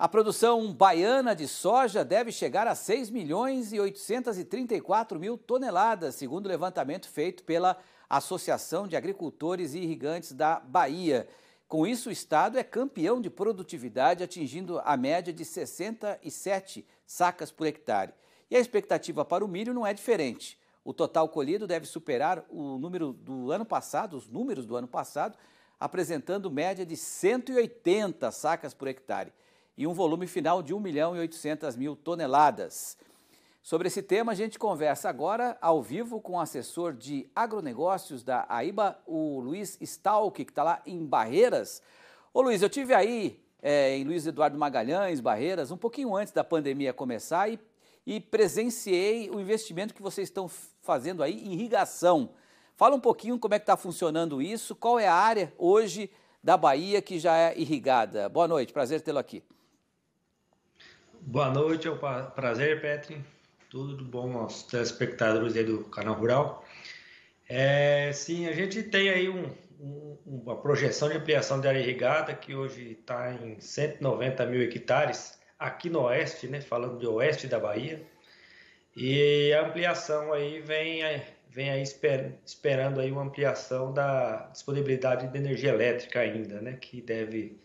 A produção baiana de soja deve chegar a 6 milhões e 834 mil toneladas, segundo o levantamento feito pela Associação de Agricultores e Irrigantes da Bahia. Com isso, o Estado é campeão de produtividade, atingindo a média de 67 sacas por hectare. E a expectativa para o milho não é diferente. O total colhido deve superar o número do ano passado, os números do ano passado, apresentando média de 180 sacas por hectare e um volume final de 1 milhão e 800 mil toneladas. Sobre esse tema, a gente conversa agora ao vivo com o assessor de agronegócios da AIBA, o Luiz Stalk, que está lá em Barreiras. Ô Luiz, eu tive aí é, em Luiz Eduardo Magalhães, Barreiras, um pouquinho antes da pandemia começar e, e presenciei o investimento que vocês estão fazendo aí em irrigação. Fala um pouquinho como é que está funcionando isso, qual é a área hoje da Bahia que já é irrigada. Boa noite, prazer tê-lo aqui. Boa noite, é um prazer, Petri. Tudo bom aos telespectadores aí do canal Rural. É, sim, a gente tem aí um, um, uma projeção de ampliação de área irrigada que hoje está em 190 mil hectares aqui no oeste, né? Falando de oeste da Bahia. E a ampliação aí vem, é, vem aí esper, esperando aí uma ampliação da disponibilidade de energia elétrica ainda, né? Que deve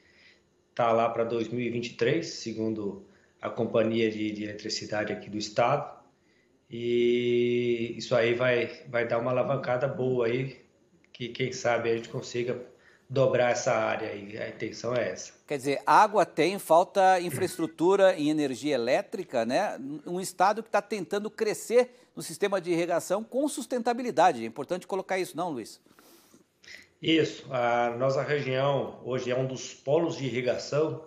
estar tá lá para 2023, segundo a companhia de, de eletricidade aqui do estado. E isso aí vai, vai dar uma alavancada boa aí, que quem sabe a gente consiga dobrar essa área aí. A intenção é essa. Quer dizer, água tem, falta infraestrutura em energia elétrica, né? Um estado que está tentando crescer no sistema de irrigação com sustentabilidade. É importante colocar isso, não, Luiz? Isso. A nossa região hoje é um dos polos de irrigação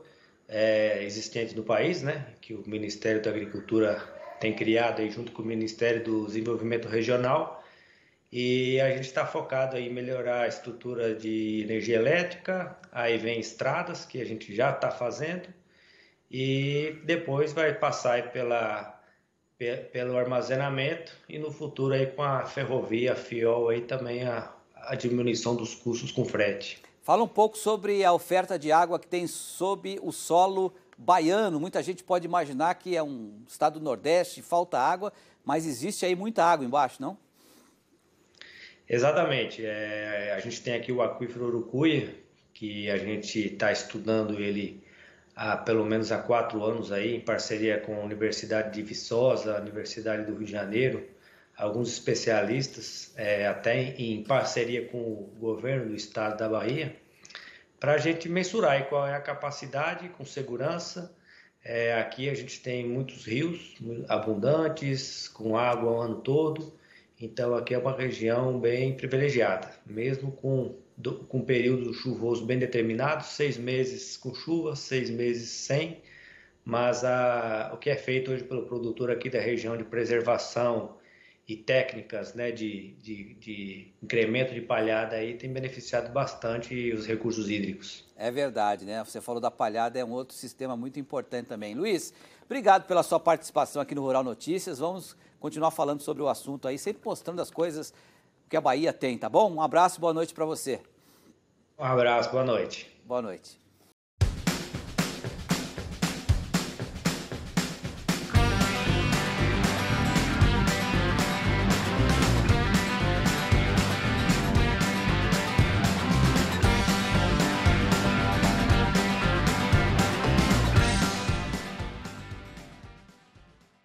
é, existentes no país, né, que o Ministério da Agricultura tem criado aí junto com o Ministério do Desenvolvimento Regional. E a gente está focado em melhorar a estrutura de energia elétrica, aí vem estradas, que a gente já está fazendo, e depois vai passar pela, pelo armazenamento e no futuro aí com a ferrovia a FIOL aí também a, a diminuição dos custos com frete. Fala um pouco sobre a oferta de água que tem sob o solo baiano. Muita gente pode imaginar que é um estado do Nordeste, falta água, mas existe aí muita água embaixo, não? Exatamente. É, a gente tem aqui o aquífero Urucuia, que a gente está estudando ele há pelo menos há quatro anos aí, em parceria com a Universidade de Viçosa, a Universidade do Rio de Janeiro, alguns especialistas, é, até em parceria com o governo do estado da Bahia, para a gente mensurar qual é a capacidade com segurança. É, aqui a gente tem muitos rios abundantes, com água o ano todo, então aqui é uma região bem privilegiada, mesmo com, com um período chuvoso bem determinado, seis meses com chuva, seis meses sem, mas a, o que é feito hoje pelo produtor aqui da região de preservação e técnicas né, de, de, de, incremento de palhada aí tem beneficiado bastante os recursos hídricos. É verdade, né? Você falou da palhada, é um outro sistema muito importante também. Luiz, obrigado pela sua participação aqui no Rural Notícias. Vamos continuar falando sobre o assunto aí, sempre mostrando as coisas que a Bahia tem, tá bom? Um abraço, boa noite para você. Um abraço, boa noite. Boa noite.